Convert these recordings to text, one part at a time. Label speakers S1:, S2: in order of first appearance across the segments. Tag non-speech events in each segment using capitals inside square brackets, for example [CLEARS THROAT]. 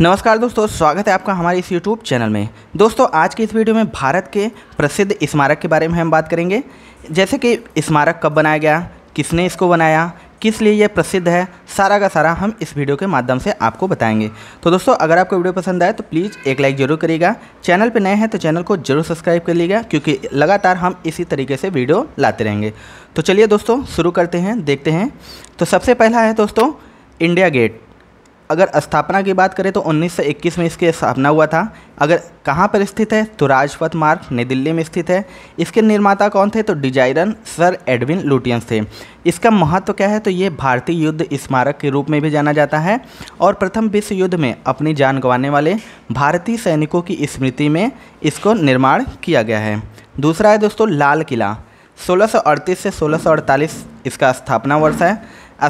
S1: नमस्कार दोस्तों स्वागत है आपका हमारे इस यूट्यूब चैनल में दोस्तों आज की इस वीडियो में भारत के प्रसिद्ध स्मारक के बारे में हम बात करेंगे जैसे कि स्मारक कब बनाया गया किसने इसको बनाया किस लिए यह प्रसिद्ध है सारा का सारा हम इस वीडियो के माध्यम से आपको बताएंगे तो दोस्तों अगर आपको वीडियो पसंद आए तो प्लीज़ एक लाइक जरूर करिएगा चैनल पर नए हैं तो चैनल को जरूर सब्सक्राइब कर लीजिएगा क्योंकि लगातार हम इसी तरीके से वीडियो लाते रहेंगे तो चलिए दोस्तों शुरू करते हैं देखते हैं तो सबसे पहला है दोस्तों इंडिया गेट अगर स्थापना की बात करें तो 1921 में इसकी स्थापना हुआ था अगर कहाँ पर स्थित है तो राजपथ मार्ग नई दिल्ली में स्थित है इसके निर्माता कौन थे तो डिजायरन सर एडविन लुटियंस थे इसका महत्व तो क्या है तो ये भारतीय युद्ध स्मारक के रूप में भी जाना जाता है और प्रथम विश्व युद्ध में अपनी जान गंवाने वाले भारतीय सैनिकों की स्मृति में इसको निर्माण किया गया है दूसरा है दोस्तों लाल किला सोलह से सोलह इसका स्थापना वर्ष है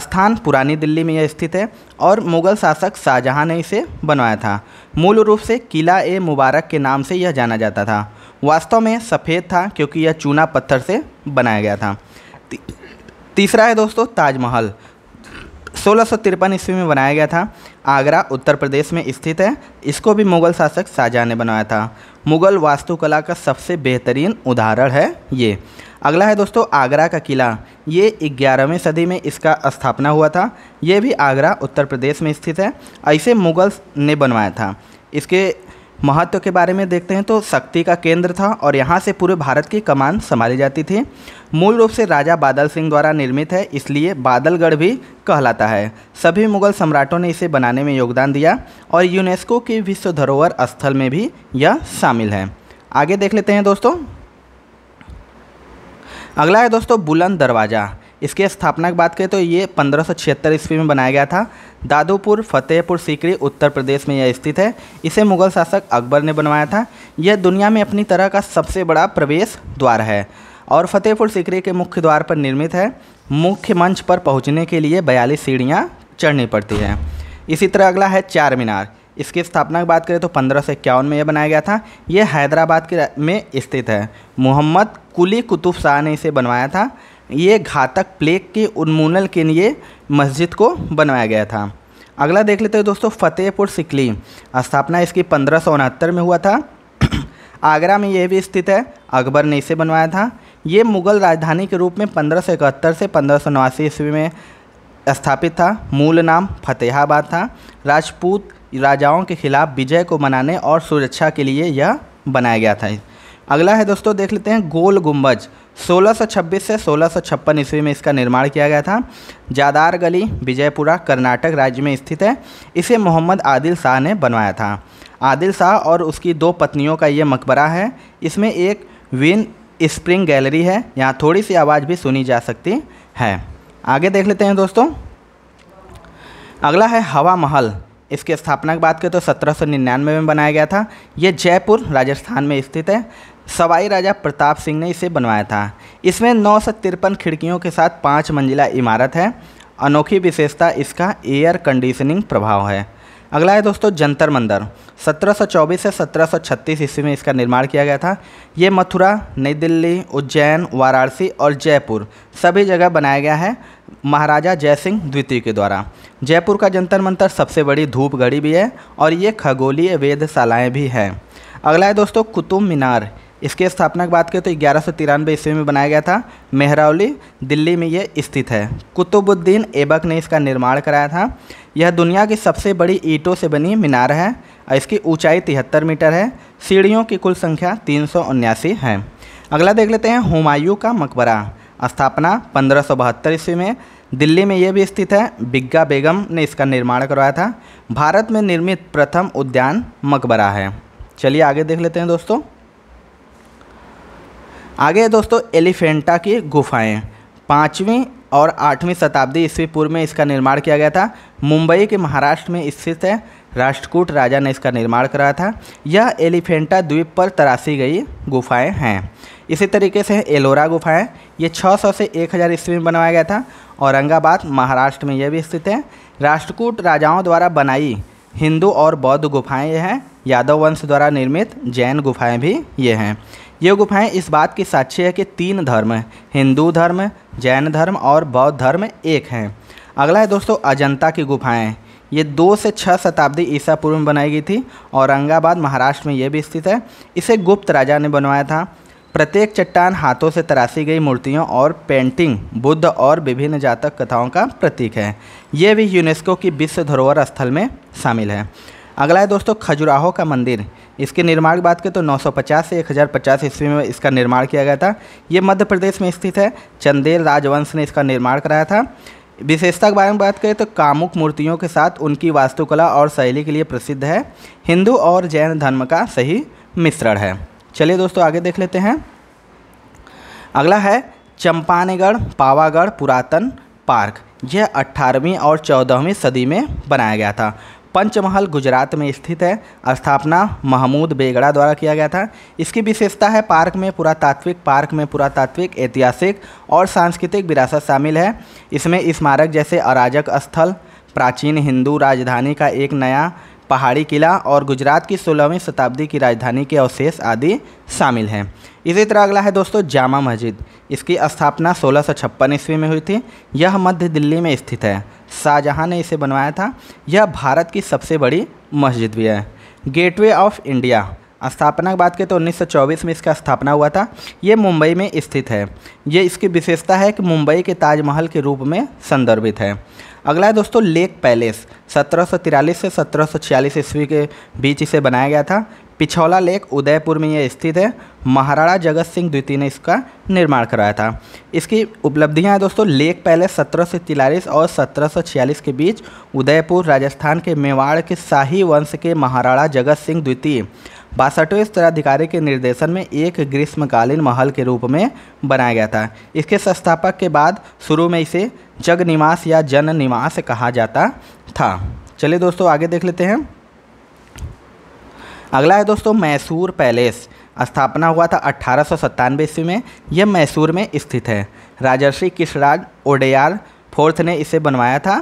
S1: स्थान पुरानी दिल्ली में यह स्थित है और मुग़ल शासक शाहजहां ने इसे बनवाया था मूल रूप से किला ए मुबारक के नाम से यह जाना जाता था वास्तव में सफ़ेद था क्योंकि यह चूना पत्थर से बनाया गया था तीसरा है दोस्तों ताजमहल सोलह सौ तिरपन ईस्वी में बनाया गया था आगरा उत्तर प्रदेश में स्थित है इसको भी मुग़ल शासक शाहजहाँ ने बनवाया था मुग़ल वास्तुकला का सबसे बेहतरीन उदाहरण है ये अगला है दोस्तों आगरा का किला ये ग्यारहवीं सदी में इसका स्थापना हुआ था ये भी आगरा उत्तर प्रदेश में स्थित है ऐसे मुगल्स ने बनवाया था इसके महत्व के बारे में देखते हैं तो शक्ति का केंद्र था और यहाँ से पूरे भारत की कमान संभाली जाती थी मूल रूप से राजा बादल सिंह द्वारा निर्मित है इसलिए बादलगढ़ भी कहलाता है सभी मुगल सम्राटों ने इसे बनाने में योगदान दिया और यूनेस्को के विश्व धरोहर स्थल में भी यह शामिल है आगे देख लेते हैं दोस्तों अगला है दोस्तों बुलंद दरवाज़ा इसके स्थापना की बात करें तो ये पंद्रह सौ ईस्वी में बनाया गया था दादूपुर फतेहपुर सीकरी उत्तर प्रदेश में यह स्थित है इसे मुगल शासक अकबर ने बनवाया था यह दुनिया में अपनी तरह का सबसे बड़ा प्रवेश द्वार है और फतेहपुर सीकरी के मुख्य द्वार पर निर्मित है मुख्य मंच पर पहुंचने के लिए बयालीस सीढ़ियाँ चढ़नी पड़ती हैं इसी तरह अगला है चार मीनार इसकी स्थापना की बात करें तो पंद्रह सौ इक्यावन में यह बनाया गया था यह हैदराबाद के में स्थित है मोहम्मद कुली कुतुब शाह ने इसे बनवाया था ये घातक प्लेग के उन्मूलन के लिए मस्जिद को बनवाया गया था अगला देख लेते हैं दोस्तों फतेहपुर सिकली स्थापना इसकी पंद्रह में हुआ था [CLEARS THROAT] आगरा में यह भी स्थित है अकबर ने इसे बनवाया था ये मुग़ल राजधानी के रूप में पंद्रह से पंद्रह सौ ईस्वी में स्थापित था मूल नाम फतेहाबाद था राजपूत राजाओं के खिलाफ विजय को मनाने और सुरक्षा के लिए यह बनाया गया था अगला है दोस्तों देख लेते हैं गोल गुम्बज 1626 से 1656 ईस्वी में इसका निर्माण किया गया था जादार गली विजयपुरा कर्नाटक राज्य में स्थित है इसे मोहम्मद आदिल शाह ने बनवाया था आदिल शाह और उसकी दो पत्नियों का ये मकबरा है इसमें एक विन स्प्रिंग गैलरी है यहाँ थोड़ी सी आवाज़ भी सुनी जा सकती है आगे देख लेते हैं दोस्तों अगला है हवा महल इसकी स्थापना की बात करें तो सत्रह में बनाया गया था यह जयपुर राजस्थान में स्थित है सवाई राजा प्रताप सिंह ने इसे बनवाया था इसमें नौ सौ तिरपन खिड़कियों के साथ पाँच मंजिला इमारत है अनोखी विशेषता इसका एयर कंडीशनिंग प्रभाव है अगला है दोस्तों जंतर मंदिर 1724 से 1736 ईस्वी में इसका निर्माण किया गया था ये मथुरा नई दिल्ली उज्जैन वाराणसी और जयपुर सभी जगह बनाया गया है महाराजा जय सिंह द्वितीय के द्वारा जयपुर का जंतर मंतर सबसे बड़ी धूप घड़ी भी है और ये खगोलीय वेधशालाएँ भी हैं अगला है दोस्तों कुतुब मीनार इसके स्थापना की बात करें तो ग्यारह सौ तिरानवे ईस्वी में बनाया गया था मेहरावली दिल्ली में यह स्थित है कुतुबुद्दीन ऐबक ने इसका निर्माण कराया था यह दुनिया की सबसे बड़ी ईंटों से बनी मीनार है और इसकी ऊंचाई तिहत्तर मीटर है सीढ़ियों की कुल संख्या तीन है अगला देख लेते हैं हुमायूं का मकबरा स्थापना पंद्रह सौ बहत्तर ईस्वी में दिल्ली में यह भी स्थित है बिग्गा बेगम ने इसका निर्माण करवाया था भारत में निर्मित प्रथम उद्यान मकबरा है चलिए आगे देख लेते हैं दोस्तों आगे है दोस्तों एलिफेंटा की गुफाएं पाँचवीं और आठवीं शताब्दी ईस्वी पूर्व में इसका निर्माण किया गया था मुंबई के महाराष्ट्र में स्थित है राष्ट्रकूट राजा ने इसका निर्माण कराया था यह एलिफेंटा द्वीप पर तराशी गई गुफाएं हैं इसी तरीके से एलोरा गुफाएं ये 600 से 1000 ईस्वी में बनवाया गया था औरंगाबाद महाराष्ट्र में यह भी स्थित है राष्ट्रकूट राजाओं द्वारा बनाई हिंदू और बौद्ध गुफाएँ ये हैं यादव वंश द्वारा निर्मित जैन गुफाएँ भी ये हैं ये गुफाएं इस बात की साक्षी है कि तीन धर्म हिंदू धर्म जैन धर्म और बौद्ध धर्म एक हैं अगला है दोस्तों अजंता की गुफाएं ये दो से छः शताब्दी ईसा पूर्व में बनाई गई थी औरंगाबाद महाराष्ट्र में ये भी स्थित है इसे गुप्त राजा ने बनवाया था प्रत्येक चट्टान हाथों से तराशी गई मूर्तियों और पेंटिंग बुद्ध और विभिन्न जातक कथाओं का प्रतीक है ये भी यूनेस्को की विश्व धरोहर स्थल में शामिल है अगला है दोस्तों खजुराहो का मंदिर इसके निर्माण की बात करें तो 950 से 1050 ईस्वी में इसका निर्माण किया गया था ये मध्य प्रदेश में स्थित है चंदेल राजवंश ने इसका निर्माण कराया था विशेषता के बारे में बात करें तो कामुक मूर्तियों के साथ उनकी वास्तुकला और शैली के लिए प्रसिद्ध है हिंदू और जैन धर्म का सही मिश्रण है चलिए दोस्तों आगे देख लेते हैं अगला है चंपानेगढ़ पावागढ़ पुरातन पार्क यह 18वीं और 14वीं सदी में बनाया गया था पंचमहल गुजरात में स्थित है स्थापना महमूद बेगड़ा द्वारा किया गया था इसकी विशेषता है पार्क में पुरातात्विक पार्क में पुरातात्विक ऐतिहासिक और सांस्कृतिक विरासत शामिल है इसमें स्मारक जैसे अराजक स्थल प्राचीन हिंदू राजधानी का एक नया पहाड़ी किला और गुजरात की सोलहवीं शताब्दी की राजधानी के अवशेष आदि शामिल हैं इसी तरह अगला है दोस्तों जामा मस्जिद इसकी स्थापना सोलह ईस्वी में हुई थी यह मध्य दिल्ली में स्थित है शाहजहाँ ने इसे बनवाया था यह भारत की सबसे बड़ी मस्जिद भी है गेटवे ऑफ इंडिया स्थापना की बात करें तो 1924 में इसका स्थापना हुआ था ये मुंबई में स्थित है ये इसकी विशेषता है कि मुंबई के ताजमहल के रूप में संदर्भित है अगला है दोस्तों लेक पैलेस सत्रह से सत्रह ईस्वी के बीच इसे बनाया गया था पिछौला लेक उदयपुर में यह स्थित है महाराणा जगत सिंह द्वितीय ने इसका निर्माण कराया था इसकी उपलब्धियां दोस्तों लेक पहले सत्रह और सत्रह के बीच उदयपुर राजस्थान के मेवाड़ के शाही वंश के महाराणा जगत सिंह द्वितीय बासठवें स्तराधिकारी के निर्देशन में एक ग्रीष्मकालीन महल के रूप में बनाया गया था इसके संस्थापक के बाद शुरू में इसे जग निवास या जन निवास कहा जाता था चलिए दोस्तों आगे देख लेते हैं अगला है दोस्तों मैसूर पैलेस स्थापना हुआ था अट्ठारह ईस्वी में यह मैसूर में स्थित है राजर्षि किशराज ओडेयार फोर्थ ने इसे बनवाया था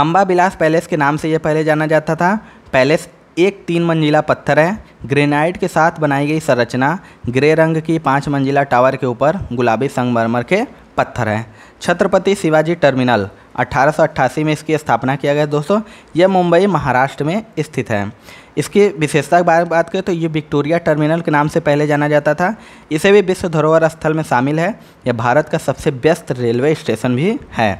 S1: अम्बा बिलास पैलेस के नाम से यह पहले जाना जाता था पैलेस एक तीन मंजिला पत्थर है ग्रेनाइट के साथ बनाई गई संरचना ग्रे रंग की पाँच मंजिला टावर के ऊपर गुलाबी संगमरमर के पत्थर है छत्रपति शिवाजी टर्मिनल अट्ठारह में इसकी स्थापना किया गया दोस्तों यह मुंबई महाराष्ट्र में स्थित है इसकी विशेषता के बारे में बात करें तो ये विक्टोरिया टर्मिनल के नाम से पहले जाना जाता था इसे भी विश्व धरोहर स्थल में शामिल है यह भारत का सबसे व्यस्त रेलवे स्टेशन भी है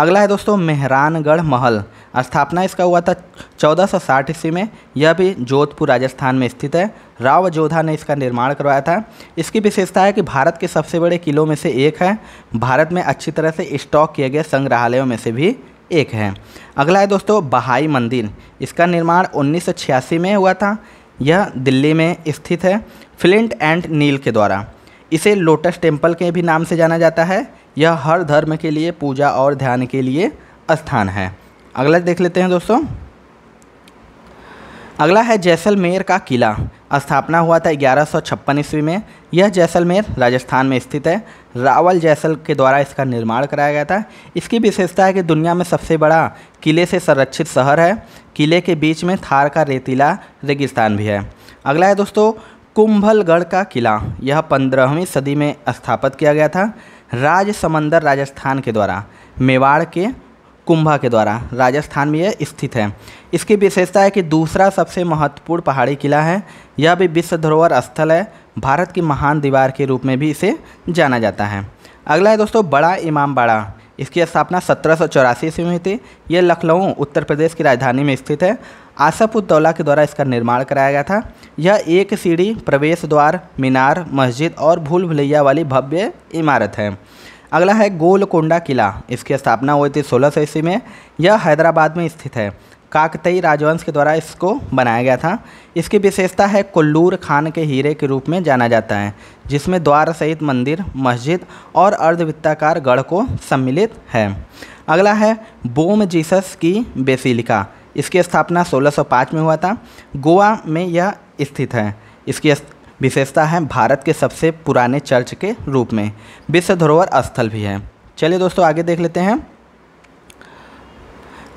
S1: अगला है दोस्तों मेहरानगढ़ महल स्थापना इसका हुआ था 1460 ईस्वी में यह भी जोधपुर राजस्थान में स्थित है राव जोधा ने इसका निर्माण करवाया था इसकी विशेषता है कि भारत के सबसे बड़े किलों में से एक है भारत में अच्छी तरह से स्टॉक किए गए संग्रहालयों में से भी एक है अगला है दोस्तों बहाई मंदिर इसका निर्माण उन्नीस में हुआ था यह दिल्ली में स्थित है फ्लिंट एंड नील के द्वारा इसे लोटस टेम्पल के भी नाम से जाना जाता है यह हर धर्म के लिए पूजा और ध्यान के लिए स्थान है अगला देख लेते हैं दोस्तों अगला है जैसलमेर का किला स्थापना हुआ था ग्यारह सौ छप्पन ईस्वी में यह जैसलमेर राजस्थान में स्थित है रावल जैसल के द्वारा इसका निर्माण कराया गया था इसकी विशेषता है कि दुनिया में सबसे बड़ा किले से संरक्षित शहर है किले के बीच में थार का रेतीला रेगिस्तान भी है अगला है दोस्तों कुंभलगढ़ का किला यह पंद्रहवीं सदी में स्थापित किया गया था राज समंदर राजस्थान के द्वारा मेवाड़ के कुंभा के द्वारा राजस्थान में यह स्थित है इसकी विशेषता है कि दूसरा सबसे महत्वपूर्ण पहाड़ी किला है यह भी विश्व धरोहर स्थल है भारत की महान दीवार के रूप में भी इसे जाना जाता है अगला है दोस्तों बड़ा इमाम बाड़ा इसकी स्थापना सत्रह सौ ईस्वी में हुई थी यह लखनऊ उत्तर प्रदेश की राजधानी में स्थित है उद्दौला के द्वारा इसका निर्माण कराया गया था यह एक सीढ़ी प्रवेश द्वार मीनार मस्जिद और भूल भुलैया वाली भव्य इमारत है अगला है गोलकोंडा किला इसकी स्थापना हुई थी सोलह सौ ईस्वी में यह हैदराबाद में स्थित है काकतई राजवंश के द्वारा इसको बनाया गया था इसकी विशेषता है कुल्लूर खान के हीरे के रूप में जाना जाता है जिसमें द्वार सहित मंदिर मस्जिद और अर्धवृत्ताकार गढ़ को सम्मिलित है अगला है बोम जीसस की बेसिलिका इसकी स्थापना 1605 में हुआ था गोवा में यह स्थित है इसकी विशेषता है भारत के सबसे पुराने चर्च के रूप में विश्व धरोहर स्थल भी है चलिए दोस्तों आगे देख लेते हैं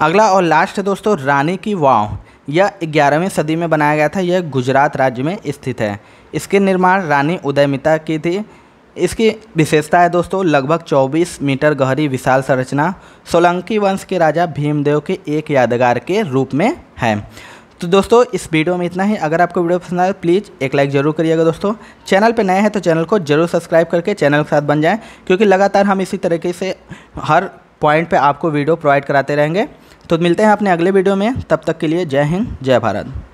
S1: अगला और लास्ट है दोस्तों रानी की वाव यह ग्यारहवीं सदी में बनाया गया था यह गुजरात राज्य में स्थित है इसके निर्माण रानी उदयमिता की थी इसकी विशेषता है दोस्तों लगभग 24 मीटर गहरी विशाल संरचना सोलंकी वंश के राजा भीमदेव के एक यादगार के रूप में है तो दोस्तों इस वीडियो में इतना ही अगर आपको वीडियो पसंद आए प्लीज़ एक लाइक जरूर करिएगा दोस्तों चैनल पर नए हैं तो चैनल को जरूर सब्सक्राइब करके चैनल के साथ बन जाएँ क्योंकि लगातार हम इसी तरीके से हर पॉइंट पर आपको वीडियो प्रोवाइड कराते रहेंगे तो मिलते हैं अपने अगले वीडियो में तब तक के लिए जय हिंद जय भारत